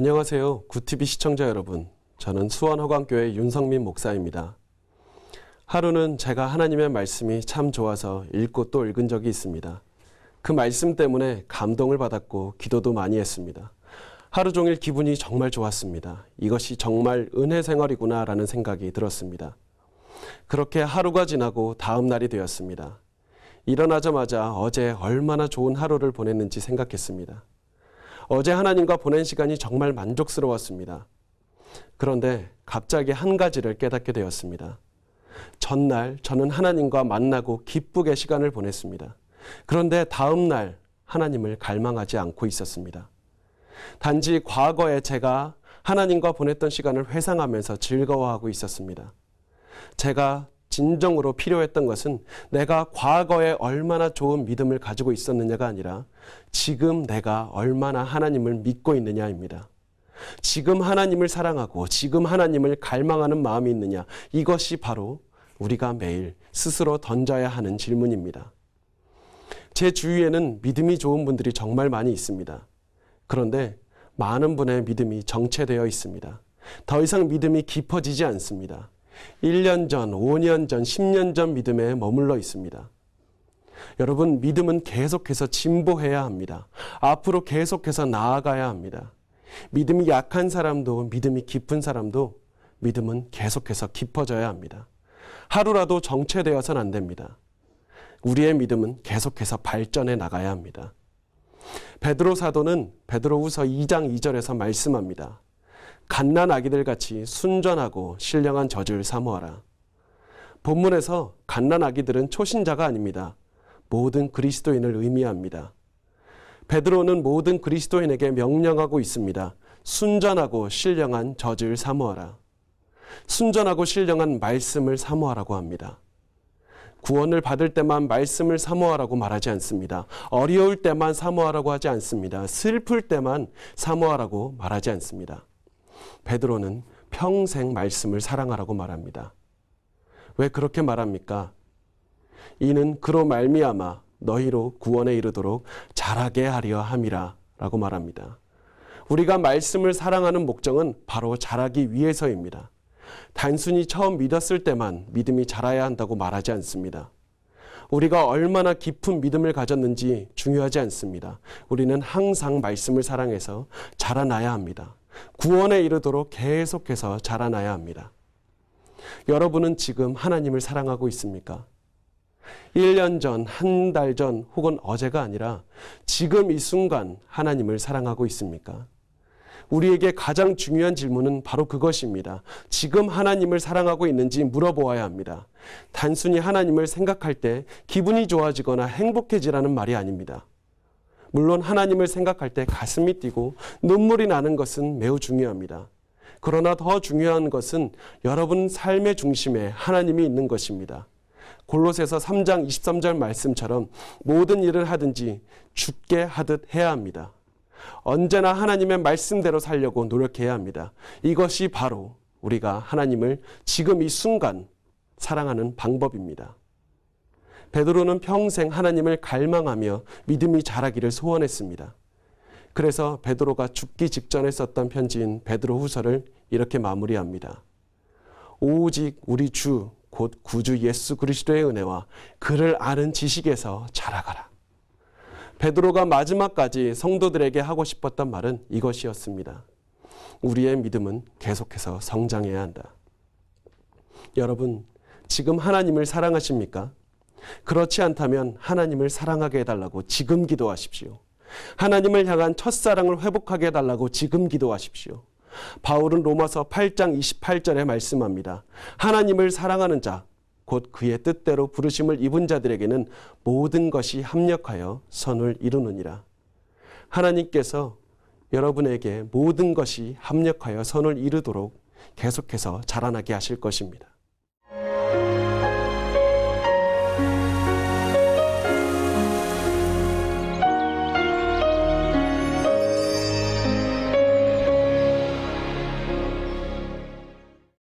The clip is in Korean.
안녕하세요. 구티비 시청자 여러분. 저는 수원허광교회 윤성민 목사입니다. 하루는 제가 하나님의 말씀이 참 좋아서 읽고 또 읽은 적이 있습니다. 그 말씀 때문에 감동을 받았고 기도도 많이 했습니다. 하루 종일 기분이 정말 좋았습니다. 이것이 정말 은혜 생활이구나라는 생각이 들었습니다. 그렇게 하루가 지나고 다음 날이 되었습니다. 일어나자마자 어제 얼마나 좋은 하루를 보냈는지 생각했습니다. 어제 하나님과 보낸 시간이 정말 만족스러웠습니다. 그런데 갑자기 한 가지를 깨닫게 되었습니다. 전날 저는 하나님과 만나고 기쁘게 시간을 보냈습니다. 그런데 다음날 하나님을 갈망하지 않고 있었습니다. 단지 과거에 제가 하나님과 보냈던 시간을 회상하면서 즐거워하고 있었습니다. 제가 진정으로 필요했던 것은 내가 과거에 얼마나 좋은 믿음을 가지고 있었느냐가 아니라 지금 내가 얼마나 하나님을 믿고 있느냐입니다. 지금 하나님을 사랑하고 지금 하나님을 갈망하는 마음이 있느냐. 이것이 바로 우리가 매일 스스로 던져야 하는 질문입니다. 제 주위에는 믿음이 좋은 분들이 정말 많이 있습니다. 그런데 많은 분의 믿음이 정체되어 있습니다. 더 이상 믿음이 깊어지지 않습니다. 1년 전, 5년 전, 10년 전 믿음에 머물러 있습니다. 여러분, 믿음은 계속해서 진보해야 합니다. 앞으로 계속해서 나아가야 합니다. 믿음이 약한 사람도, 믿음이 깊은 사람도, 믿음은 계속해서 깊어져야 합니다. 하루라도 정체되어서는 안 됩니다. 우리의 믿음은 계속해서 발전해 나가야 합니다. 베드로 사도는 베드로후서 2장 2절에서 말씀합니다. 갓난 아기들 같이 순전하고 신령한 젖을 사모하라. 본문에서 갓난 아기들은 초신자가 아닙니다. 모든 그리스도인을 의미합니다. 베드로는 모든 그리스도인에게 명령하고 있습니다. 순전하고 신령한 젖을 사모하라. 순전하고 신령한 말씀을 사모하라고 합니다. 구원을 받을 때만 말씀을 사모하라고 말하지 않습니다. 어려울 때만 사모하라고 하지 않습니다. 슬플 때만 사모하라고 말하지 않습니다. 베드로는 평생 말씀을 사랑하라고 말합니다. 왜 그렇게 말합니까? 이는 그로 말미암아 너희로 구원에 이르도록 자라게 하려 함이라라고 말합니다. 우리가 말씀을 사랑하는 목적은 바로 자라기 위해서입니다. 단순히 처음 믿었을 때만 믿음이 자라야 한다고 말하지 않습니다. 우리가 얼마나 깊은 믿음을 가졌는지 중요하지 않습니다. 우리는 항상 말씀을 사랑해서 자라나야 합니다. 구원에 이르도록 계속해서 자라나야 합니다. 여러분은 지금 하나님을 사랑하고 있습니까? 1년 전, 한 달 전, 혹은 어제가 아니라 지금 이 순간 하나님을 사랑하고 있습니까? 우리에게 가장 중요한 질문은 바로 그것입니다. 지금 하나님을 사랑하고 있는지 물어보아야 합니다. 단순히 하나님을 생각할 때 기분이 좋아지거나 행복해지라는 말이 아닙니다. 물론 하나님을 생각할 때 가슴이 뛰고 눈물이 나는 것은 매우 중요합니다. 그러나 더 중요한 것은 여러분 삶의 중심에 하나님이 있는 것입니다. 골로새서 3장 23절 말씀처럼 모든 일을 하든지 죽게 하듯 해야 합니다. 언제나 하나님의 말씀대로 살려고 노력해야 합니다. 이것이 바로 우리가 하나님을 지금 이 순간 사랑하는 방법입니다. 베드로는 평생 하나님을 갈망하며 믿음이 자라기를 소원했습니다. 그래서 베드로가 죽기 직전에 썼던 편지인 베드로 후서를 이렇게 마무리합니다. 오직 우리 주, 곧 구주 예수 그리스도의 은혜와 그를 아는 지식에서 자라가라. 베드로가 마지막까지 성도들에게 하고 싶었던 말은 이것이었습니다. 우리의 믿음은 계속해서 성장해야 한다. 여러분, 지금 하나님을 사랑하십니까? 그렇지 않다면 하나님을 사랑하게 해달라고 지금 기도하십시오. 하나님을 향한 첫사랑을 회복하게 해달라고 지금 기도하십시오. 바울은 로마서 8장 28절에 말씀합니다. 하나님을 사랑하는 자, 곧 그의 뜻대로 부르심을 입은 자들에게는 모든 것이 합력하여 선을 이루느니라. 하나님께서 여러분에게 모든 것이 합력하여 선을 이루도록 계속해서 자라나게 하실 것입니다.